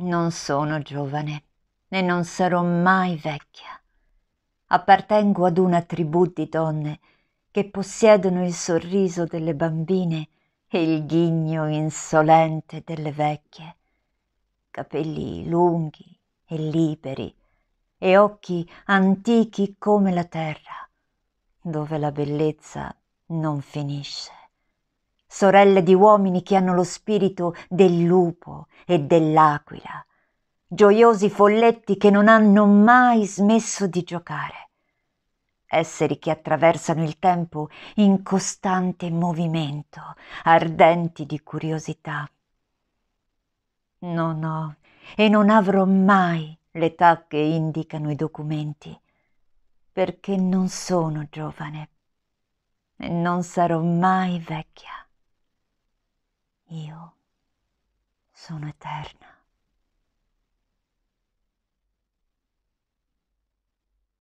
Non sono giovane e non sarò mai vecchia. Appartengo ad una tribù di donne che possiedono il sorriso delle bambine e il ghigno insolente delle vecchie. Capelli lunghi e liberi e occhi antichi come la terra, dove la bellezza non finisce sorelle di uomini che hanno lo spirito del lupo e dell'aquila, gioiosi folletti che non hanno mai smesso di giocare, esseri che attraversano il tempo in costante movimento, ardenti di curiosità. Non ho e non avrò mai l'età che indicano i documenti, perché non sono giovane e non sarò mai vecchia. Io sono eterna.